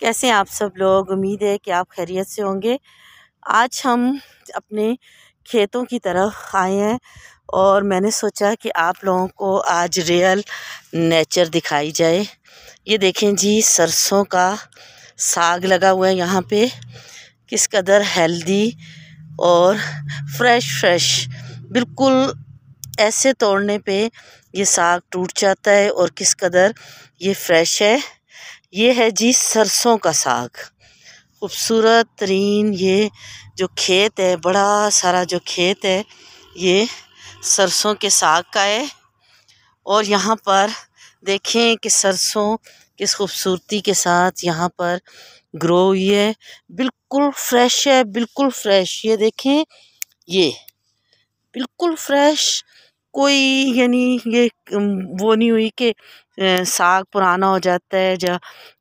कैसे आप सब लोग उम्मीद है कि आप खैरियत से होंगे आज हम अपने खेतों की तरफ आए हैं और मैंने सोचा कि आप लोगों को आज रियल नेचर दिखाई जाए ये देखें जी सरसों का साग लगा हुआ है यहाँ पे किस कदर हेल्दी और फ्रेश फ्रेश बिल्कुल ऐसे तोड़ने पे ये साग टूट जाता है और किस कदर ये फ्रेश है ये है जी सरसों का साग खूबसूरत तरीन ये जो खेत है बड़ा सारा जो खेत है ये सरसों के साग का है और यहाँ पर देखें कि सरसों किस खूबसूरती के साथ यहाँ पर ग्रो हुई है बिल्कुल फ्रेश है बिल्कुल फ्रेश ये देखें ये बिल्कुल फ्रेश कोई यानी ये वो नहीं हुई कि साग पुराना हो जाता है या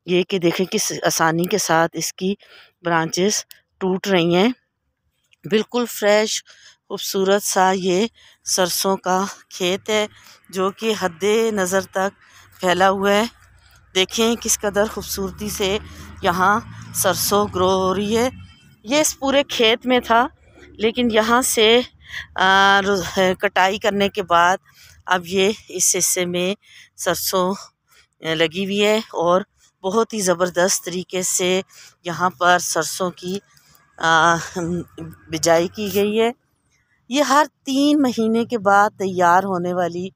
ये कि देखें किस आसानी के साथ इसकी ब्रांचेस टूट रही हैं बिल्कुल फ्रेश खूबसूरत सा ये सरसों का खेत है जो कि हद नज़र तक फैला हुआ है देखें किस कदर खूबसूरती से यहाँ सरसों ग्रो हो रही है ये इस पूरे खेत में था लेकिन यहाँ से कटाई करने के बाद अब ये इस हिस्से में सरसों लगी हुई है और बहुत ही ज़बरदस्त तरीके से यहाँ पर सरसों की बिजाई की गई है ये हर तीन महीने के बाद तैयार होने वाली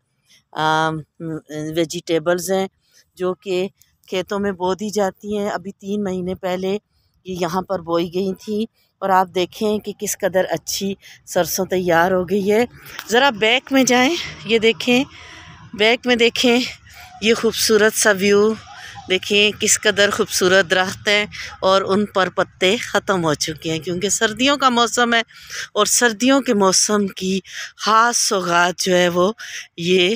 आ, वेजिटेबल्स हैं जो कि खेतों में बो दी जाती हैं अभी तीन महीने पहले ये यहाँ पर बोई गई थी और आप देखें कि किस कदर अच्छी सरसों तैयार हो गई है ज़रा बैक में जाएं ये देखें बैक में देखें ये खूबसूरत सा व्यू देखें किस कदर खूबसूरत दरख्त हैं और उन पर पत्ते ख़त्म हो चुके हैं क्योंकि सर्दियों का मौसम है और सर्दियों के मौसम की ख़ास सौगात जो है वो ये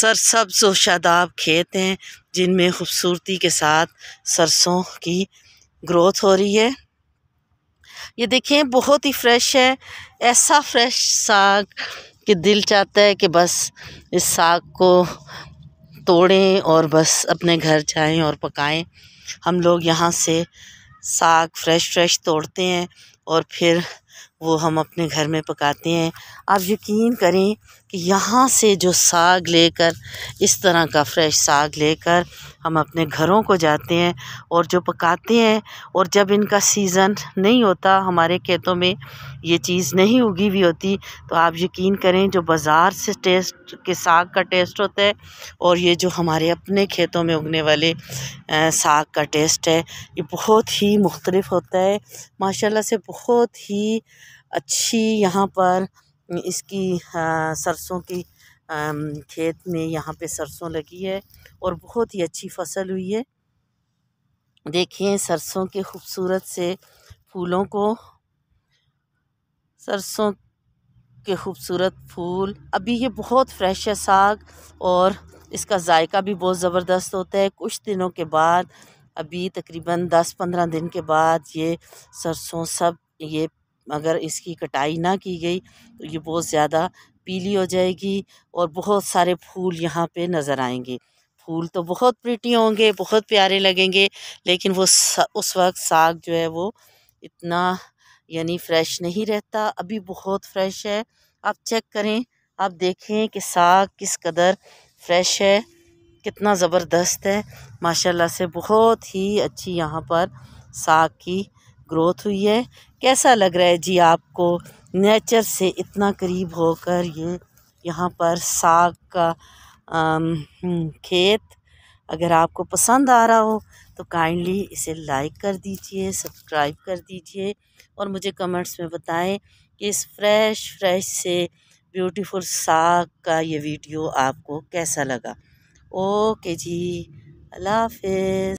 सरसब्ज व शादाब खेत हैं जिनमें खूबसूरती के साथ सरसों की ग्रोथ हो रही है ये देखें बहुत ही फ्रेश है ऐसा फ्रेश साग कि दिल चाहता है कि बस इस साग को तोड़ें और बस अपने घर जाएं और पकाएं हम लोग यहाँ से साग फ्रेश फ्रेश तोड़ते हैं और फिर वो हम अपने घर में पकाते हैं आप यकीन करें कि यहाँ से जो साग लेकर इस तरह का फ्रेश साग लेकर हम अपने घरों को जाते हैं और जो पकाते हैं और जब इनका सीज़न नहीं होता हमारे खेतों में ये चीज़ नहीं उगी हुई होती तो आप यकीन करें जो बाज़ार से टेस्ट के साग का टेस्ट होता है और ये जो हमारे अपने खेतों में उगने वाले साग का टेस्ट है ये बहुत ही मुख्तलफ़ होता है माशाला से बहुत ही अच्छी यहाँ पर इसकी सरसों की खेत में यहाँ पे सरसों लगी है और बहुत ही अच्छी फसल हुई है देखें सरसों के खूबसूरत से फूलों को सरसों के खूबसूरत फूल अभी ये बहुत फ्रेश है साग और इसका जायका भी बहुत ज़बरदस्त होता है कुछ दिनों के बाद अभी तकरीबन दस पंद्रह दिन के बाद ये सरसों सब ये अगर इसकी कटाई ना की गई तो ये बहुत ज़्यादा पीली हो जाएगी और बहुत सारे फूल यहाँ पे नज़र आएंगे फूल तो बहुत प्रिटी होंगे बहुत प्यारे लगेंगे लेकिन वो उस वक्त साग जो है वो इतना यानी फ्रेश नहीं रहता अभी बहुत फ्रेश है आप चेक करें आप देखें कि साग किस कदर फ्रेश है कितना ज़बरदस्त है माशाल्लाह से बहुत ही अच्छी यहाँ पर साग की ग्रोथ हुई है कैसा लग रहा है जी आपको नेचर से इतना करीब होकर ये यहाँ पर साग का हम्म, खेत अगर आपको पसंद आ रहा हो तो काइंडली इसे लाइक कर दीजिए सब्सक्राइब कर दीजिए और मुझे कमेंट्स में बताएं कि इस फ्रेश फ्रेश से ब्यूटीफुल साग का ये वीडियो आपको कैसा लगा ओके जी अल्लाह हाफ